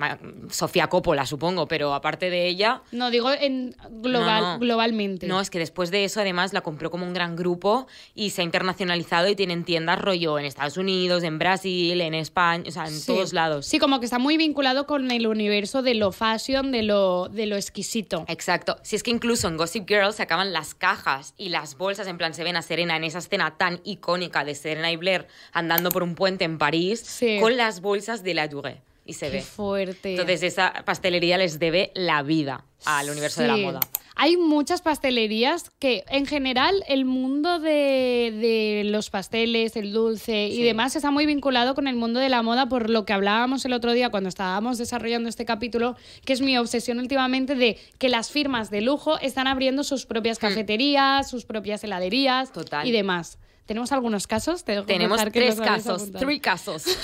S1: Sofía Coppola, supongo, pero aparte de ella.
S2: No, digo en global, globalmente. No, es
S1: que después de eso, además, la compró como un gran grupo y se ha internacionalizado y tienen tiendas rollo en Estados Unidos, en Brasil, en España, o sea, en todos lados.
S2: Sí, como que está muy vinculado con el universo de lo fashion, de lo,
S1: de lo exquisito. Exacto. Si es que incluso en Gossip Girl se acaban las cajas y las bolsas, en plan, se ven a Serena en esa escena tan icónica de Serena y Blair andando por un puente en París con las bolsas de la Jouer. Y se ve.
S2: fuerte. Entonces,
S1: esa pastelería les debe la vida al universo de la moda.
S2: Hay muchas pastelerías que, en general, el mundo de, los pasteles, el dulce y demás está muy vinculado con el mundo de la moda, por lo que hablábamos el otro día cuando estábamos desarrollando este capítulo, que es mi obsesión últimamente de que las firmas de lujo están abriendo sus propias hmm. cafeterías, sus propias heladerías y demás. Tenemos algunos casos. Te Tenemos tres casos, tres casos.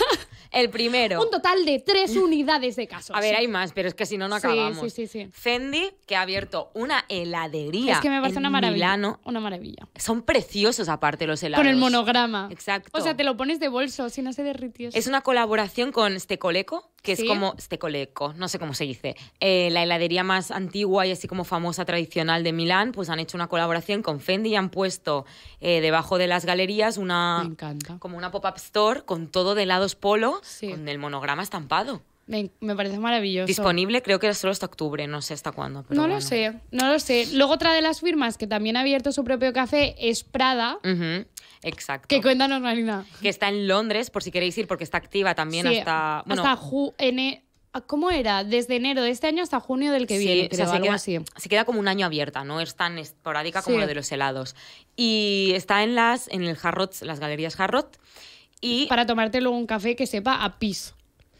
S2: El primero. Un total de tres unidades de casos. A ver, hay más, pero es que si no, no acabamos. Sí, sí, sí, sí. Fendi, que ha abierto una heladería. Es que me parece una maravilla. Una maravilla. Son
S1: preciosos, aparte, los helados. Con el
S2: monograma. Exacto. O sea, te lo pones de bolso, si no se derritió. Es
S1: una colaboración con este coleco? que es como coleco, no sé cómo se dice, eh, la heladería más antigua y así como famosa tradicional de Milán, pues han hecho una colaboración con Fendi y han puesto eh, debajo de las galerías una como una pop-up store con todo de helados polo, con el monograma estampado. Me, parece maravilloso. Disponible creo que solo hasta octubre, no sé hasta cuándo. no lo
S2: sé, no lo sé. Luego otra de las firmas que también ha abierto su propio café es Prada. Exacto. Que cuenta normalidad Que está en Londres, por
S1: si queréis ir, porque está activa también hasta... Bueno,
S2: ah, ¿Cómo era? Desde enero de este año hasta junio del que viene, creo, se queda, así.
S1: queda como un año abierta, no es tan esporádica como lo de los helados. Y está en las en el Harrods, las galerías Harrods. Y para tomarte luego un café que sepa a pis.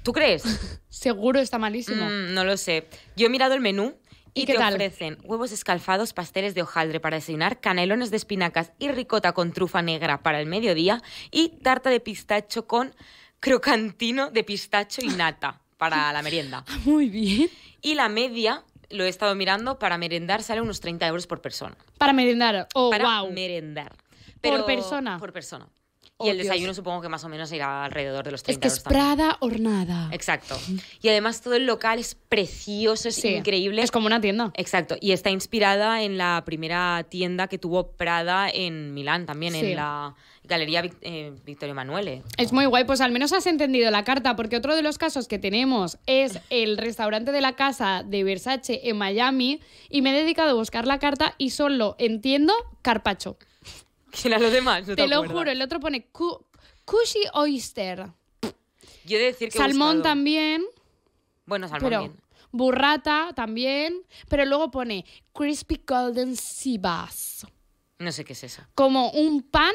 S1: ¿Tú crees? Seguro está malísimo. Mm, no lo sé. Yo he mirado el menú y, te tal? ofrecen huevos escalfados, pasteles de hojaldre para desayunar, canelones de espinacas y ricota con trufa negra para el mediodía y tarta de pistacho con crocantino de pistacho y nata para la merienda.
S2: Muy bien.
S1: Y la media, lo he estado mirando, para merendar sale unos 30 euros por persona.
S2: Para merendar, oh, para merendar.
S1: por persona. Por persona y el desayuno supongo que más o menos irá alrededor de los 30 Es que
S2: es Prada Hornada.
S1: Exacto. Y además todo el local es precioso, es increíble. Es como una tienda. Exacto. Y está inspirada en la primera tienda que tuvo Prada en Milán, también en la Galería Emanuele. Eh, Victorio Emanuele.
S2: Es muy guay, pues al menos has entendido la carta, porque otro de los casos que tenemos es el restaurante de la casa de Versace en Miami y me he dedicado a buscar la carta y solo entiendo carpacho
S1: los demás? te, lo juro,
S2: el otro pone Cushy Oyster. Salmón también.
S1: Bueno, salmón
S2: Burrata también. Pero luego pone Crispy Golden Sea Bass.
S1: No sé qué es eso.
S2: Como un pan.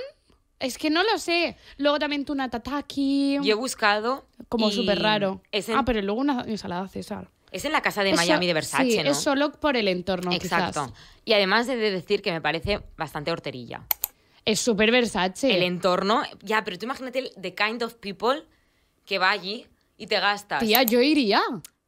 S2: Es que no lo sé. Luego también tuna tataki. Yo he buscado. Como súper raro. Ah, pero luego una ensalada César. Es
S1: en la casa de Miami de Versace, Es solo
S2: por el entorno. Exacto. Y
S1: además he de decir que me parece bastante horterilla. Es súper Versace. El entorno. Ya, pero tú imagínate el the kind of people que va allí y te gastas. Tía, yo iría.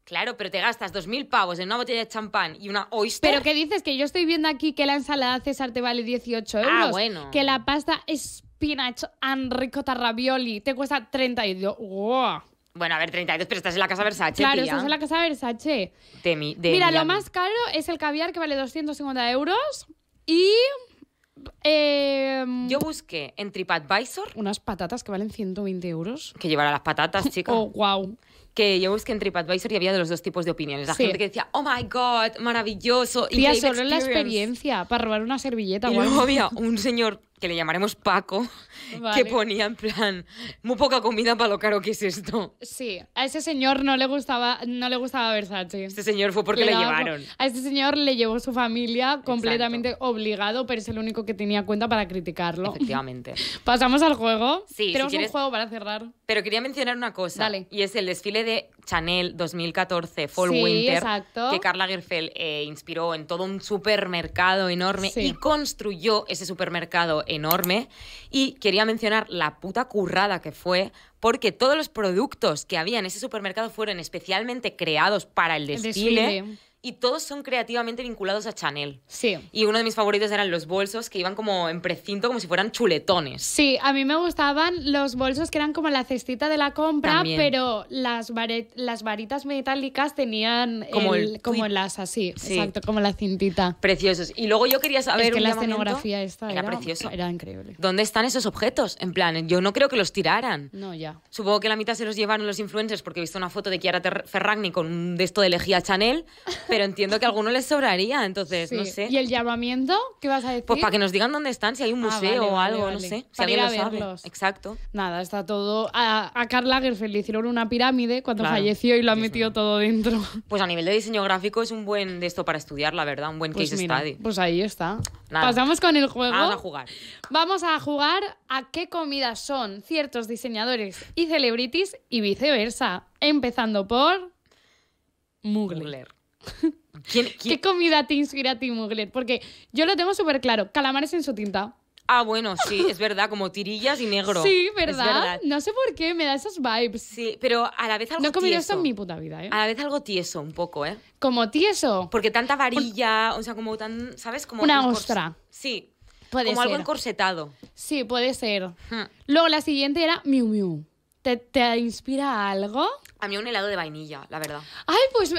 S1: Claro, pero te gastas 2.000 pavos en una botella de
S2: champán y una
S1: oyster. Pero ¿qué
S2: dices? Que yo estoy viendo aquí que la ensalada César te vale 18 ah, euros. Ah, bueno. Que la pasta spinach and ricotta ravioli te cuesta 32. ¡Wow!
S1: Bueno, a ver, 32, pero estás en la casa Versace. Claro, estás en la
S2: casa Versace.
S1: Mira, lo
S2: más caro es el caviar que vale 250 euros y Em,
S1: yo busqué en TripAdvisor. Unas patatas que valen 120 euros. Que llevará las patatas, chicos. oh, wow que yo busqué en TripAdvisor y había de los dos tipos de opiniones. La gente que decía, oh my god, maravilloso. Y solo la experiencia,
S2: para robar una servilleta. Y luego había
S1: un señor que le llamaremos Paco, que ponía en plan, muy poca comida para lo caro que es
S2: esto. Sí, a ese señor no le gustaba, no le gustaba Versace. Este señor fue porque le, llevaron. A este señor le llevó su familia completamente obligado, pero es el único que tenía cuenta para criticarlo. Efectivamente. Pasamos al juego. Sí, Tenemos un juego
S1: para cerrar. Pero quería mencionar una cosa. Y es el desfile de Chanel 2014 Fall Winter que Carla Gerfeld eh, inspiró en todo un supermercado enorme y construyó ese supermercado enorme. Y quería mencionar la puta currada que fue porque todos los productos que había en ese supermercado fueron especialmente creados para El desfile y todos son creativamente vinculados a Chanel. Sí. Y uno de mis favoritos eran los bolsos que iban como en precinto, como si fueran chuletones.
S2: Sí, a mí me gustaban los bolsos que eran como la cestita de la compra, pero las, las varitas metálicas tenían como, el, como las así, exacto, como la cintita. Preciosos. Y luego
S1: yo quería saber... Es que la escenografía era, precioso. Era increíble. ¿Dónde están esos objetos? En plan, yo no creo que los tiraran. No, ya. Supongo que la mitad se los llevaron los influencers porque he visto una foto de Chiara Ferragni con un de esto de elegía Chanel. pero entiendo que a alguno les sobraría, entonces, no sé. ¿Y
S2: el llamamiento? ¿Qué vas a decir? Pues para que nos digan
S1: dónde están, si hay un ah, museo o algo, no sé. a
S2: Exacto. Nada, está todo. A, Carl Karl Lagerfeld le hicieron una pirámide cuando falleció y lo ha metido todo dentro. Pues a nivel de diseño gráfico es un buen
S1: de esto para estudiar, la verdad, un buen pues case study. Pues ahí está. Pasamos con el juego. Vamos a
S2: jugar. Vamos a jugar a qué comidas son ciertos diseñadores y celebrities y viceversa. Empezando por. Mugler qué comida te inspira a ti, Muglet? Porque yo lo tengo súper claro, calamares en su tinta.
S1: Ah, bueno, sí, es verdad, como tirillas y negro. Sí, ¿verdad?
S2: No sé por qué, me da esas vibes. Sí, pero a la vez algo No he comido esto en mi puta vida, ¿eh? A la vez algo tieso, un poco, ¿eh? ¿Como tieso? Porque tanta varilla,
S1: o sea, como tan, ¿sabes? Como Una ostra. Sí. Puede como algo encorsetado.
S2: Sí, puede ser. Luego la siguiente era mew mew. ¿Te, ¿Te inspira algo? A mí un helado de vainilla, la verdad. Ay, pues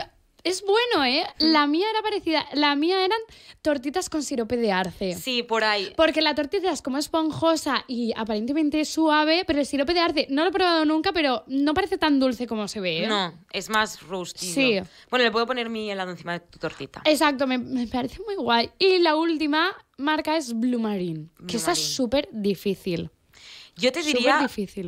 S2: es bueno, ¿eh? La mía era parecida. La mía eran tortitas con sirope de arce. Sí, por ahí. Porque la tortita es como esponjosa y aparentemente suave, pero el sirope de arce no lo he probado nunca, pero no parece tan dulce como se ve. ¿eh? No,
S1: es más rústico. Sí. Bueno, le puedo poner mi helado encima de tu tortita.
S2: Exacto, me, parece muy guay. Y la última marca es Blue Marine, que está es súper difícil. Yo te diría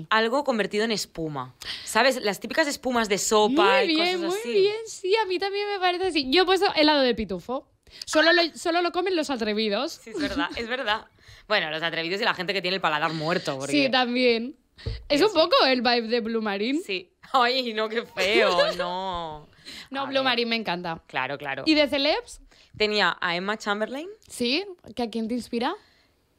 S1: algo convertido en espuma. ¿Sabes? Las típicas espumas de sopa muy y bien, Muy
S2: bien, sí, a mí también me parece así. Yo he puesto helado de pitufo. Solo lo, solo lo comen los atrevidos. Sí, es verdad, es verdad.
S1: Bueno, los atrevidos y la gente que tiene el paladar muerto. Sí,
S2: también. Es un poco el vibe de Blue Marine. Sí. Ay, no, qué feo, no. no, Blue Marine me encanta. Claro, claro. ¿Y de
S1: celebs? Tenía a Emma Chamberlain. Sí, ¿que a quién te inspira?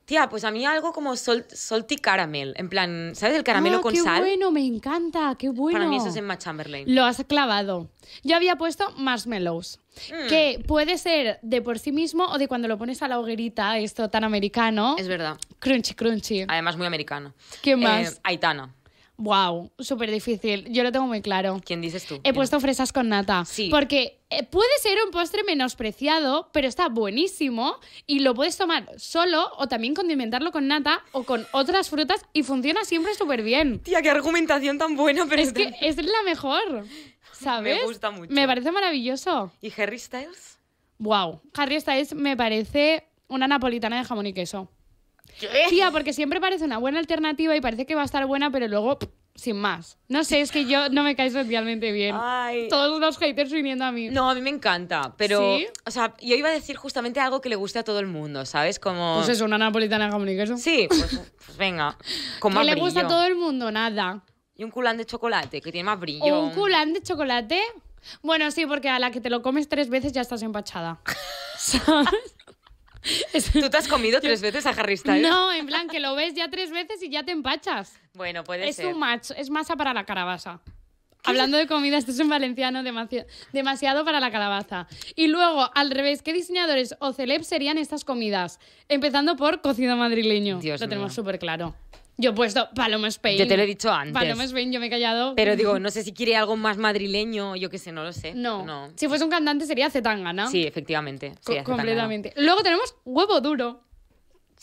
S1: Tía, pues a mí algo como salty caramel, en plan, ¿sabes? El caramelo ah, con sal. ¡Qué
S2: bueno! Me encanta, qué bueno. Para mí eso es en Chamberlain. Lo has clavado. Yo había puesto marshmallows, mm. que puede ser de por sí mismo o de cuando lo pones a la hoguerita, esto tan americano. Es verdad. Crunchy, crunchy. Además, muy americano. ¿Qué eh, más? Aitana. Wow, súper difícil. Yo lo tengo muy claro. ¿Quién dices tú? He puesto fresas con nata. Sí. Porque eh, puede ser un postre menospreciado, pero está buenísimo y lo puedes tomar solo o también condimentarlo con nata o con otras frutas y funciona siempre súper bien. Tía, qué argumentación tan buena, pero es que es la mejor. ¿Sabes? Me gusta mucho. Me parece maravilloso. ¿Y Harry Styles? Wow, Harry Styles me parece una napolitana de jamón y queso. ¿Qué? Tía, porque siempre parece una buena alternativa y parece que va a estar buena, pero luego sin más. No sé, es que yo no me caes especialmente bien. Ay. Todos los haters viniendo a mí. No, a mí me encanta, pero
S1: o sea, yo iba a decir justamente algo que le guste a todo el mundo, ¿sabes? Como Pues eso, una napolitana jamón y queso. Sí, pues, pues venga. Con ¿Qué le gusta a todo el
S2: mundo? Nada. Y un culán de chocolate que tiene más brillo. un culán de chocolate? Bueno, sí, porque a la que te lo comes tres veces ya estás empachada. ¿Sabes? ¿Tú te has comido tres veces a Harry No, en plan, que lo ves ya tres veces y ya te empachas. Bueno, puede ser. Es un match, es masa para la calabaza. Hablando de comida, esto es un valenciano demasiado, demasiado para la calabaza. Y luego, al revés, ¿qué diseñadores o celebs serían estas comidas? Empezando por cocido madrileño. Dios lo tenemos súper claro. Yo he puesto Paloma Spain. Yo te lo he dicho antes. Paloma Spain, yo me he callado. Pero digo, no sé si quiere
S1: algo más madrileño, yo qué sé, no lo sé. No. no.
S2: Si fuese un cantante sería ¿no? Sí,
S1: efectivamente. Sí, completamente.
S2: Luego tenemos Huevo Duro.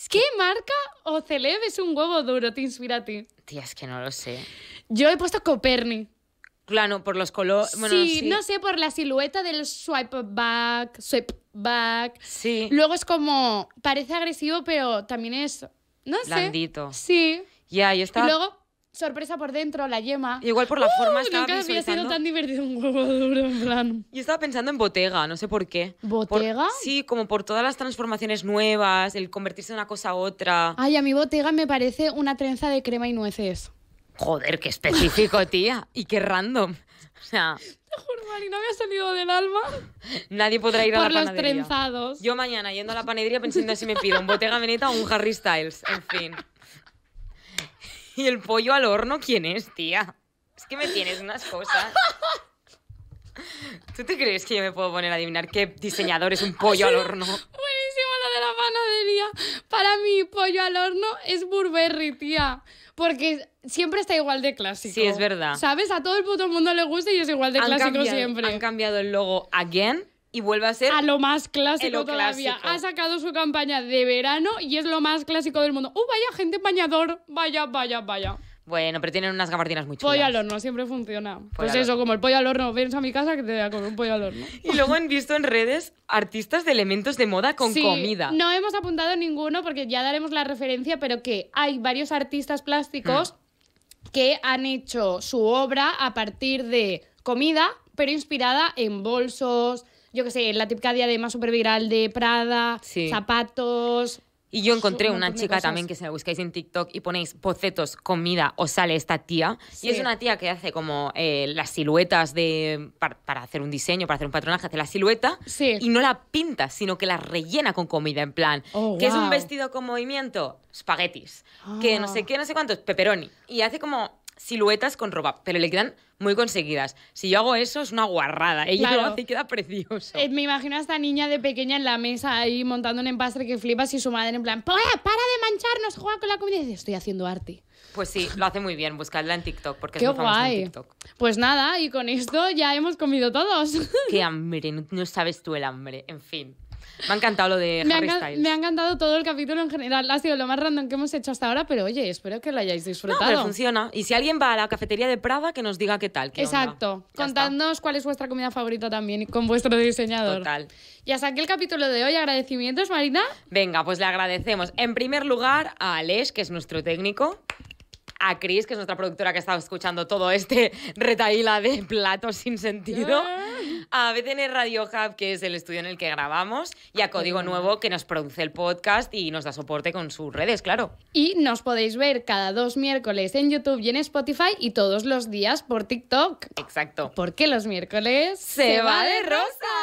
S2: ¿Qué marca o celebes es un huevo duro? Te inspira a ti.
S1: Tía, es que no lo sé. Yo he puesto Coperni. Claro, por los colores. sí, sí, no sé,
S2: por la silueta del swipe back, swipe back. Sí. Luego es como, parece agresivo, pero también es no sé. Blandito. Sí.
S1: Ya, yo estaba... Y luego,
S2: sorpresa por dentro, la yema. Igual por la forma ¡Uh! estaba Nunca había sido tan divertido un duro,
S1: Yo estaba pensando en Botega, no sé por qué. ¿Botega? sí, como por todas las transformaciones nuevas, el convertirse de una cosa a otra.
S2: Ay, a mi botega me parece una trenza de crema y nueces.
S1: Joder, qué específico, tía. Y qué random sea. Te
S2: juro, me salido del alma.
S1: Nadie podrá ir a la los trenzados. Yo mañana yendo a la panadería pensando si me pido un botega Veneta o un Harry Styles. En fin. ¿Y el pollo al horno quién es, tía? Es que me tienes
S2: unas cosas.
S1: ¿Tú te crees que yo me puedo poner a adivinar qué diseñador es un pollo al horno? Bueno,
S2: panadería para mí, pollo al horno es Burberry, tía. Porque siempre está igual de clásico. Sí, es verdad. ¿Sabes? A todo el puto mundo le gusta y es igual de clásico siempre.
S1: Han cambiado el logo again y vuelve a ser a lo más clásico de todavía. Ha
S2: sacado su campaña de verano y es lo más clásico del mundo. ¡Uh, vaya gente bañador! Vaya, vaya, vaya.
S1: Bueno, pero tienen unas gabardinas muy chulas. Pollo al
S2: horno, siempre funciona. pues eso, como el pollo al horno, vienes a mi casa que te voy a comer un pollo al horno.
S1: Y luego han visto en redes artistas de elementos de moda con comida. No
S2: hemos apuntado ninguno porque ya daremos la referencia, pero que hay varios artistas plásticos mm. que han hecho su obra a partir de comida, pero inspirada en bolsos, yo qué sé, la típica diadema super viral de Prada, zapatos. Y yo encontré una chica también que se
S1: la buscáis en TikTok y ponéis bocetos, comida o sale esta tía. Y es una tía que hace como eh, las siluetas de para, hacer un diseño, para hacer un patronaje, hace la silueta y no la pinta, sino que la rellena con comida, en plan, oh, que es un vestido con movimiento, espaguetis, que no ah. sé qué, no sé cuántos, Peperoni. Y hace como siluetas con ropa, pero le quedan muy conseguidas. Si yo hago eso, es una guarrada. Ella lo hace y queda precioso.
S2: Eh, me imagino a esta niña de pequeña en la mesa ahí montando un empastre que flipas y su madre en plan, ¡Para, pues, para de mancharnos! ¡Juega con la comida! Y dice, estoy haciendo arte.
S1: Pues sí, lo hace muy bien. Buscadla en TikTok porque es muy en TikTok.
S2: Pues nada, y con esto ya hemos comido todos. ¡Qué hambre!
S1: no sabes tú el hambre. En fin. Me ha encantado lo de Harry me ha, Styles.
S2: Me ha encantado todo el capítulo en general. Ha sido lo más random que hemos hecho hasta ahora, pero oye, espero que lo hayáis disfrutado. No, funciona.
S1: Y si alguien va
S2: a la cafetería de Prada, que nos diga qué tal. Exacto. Contadnos cuál es vuestra comida favorita también con vuestro diseñador. Total. Y hasta aquí el capítulo de hoy. ¿Agradecimientos, Marina? Venga, pues le agradecemos en primer lugar
S1: a Alex, que es nuestro técnico a Cris, que es nuestra productora que está escuchando todo este retaíla de platos sin sentido. A BTN Radio Hub, que es el estudio en el que grabamos, y a ah, Código Nuevo, que nos produce el podcast y nos da soporte con sus redes, claro.
S2: Y nos podéis ver cada dos miércoles en YouTube y en Spotify y todos los días por TikTok. Exacto. Porque los miércoles se, va, de rosa.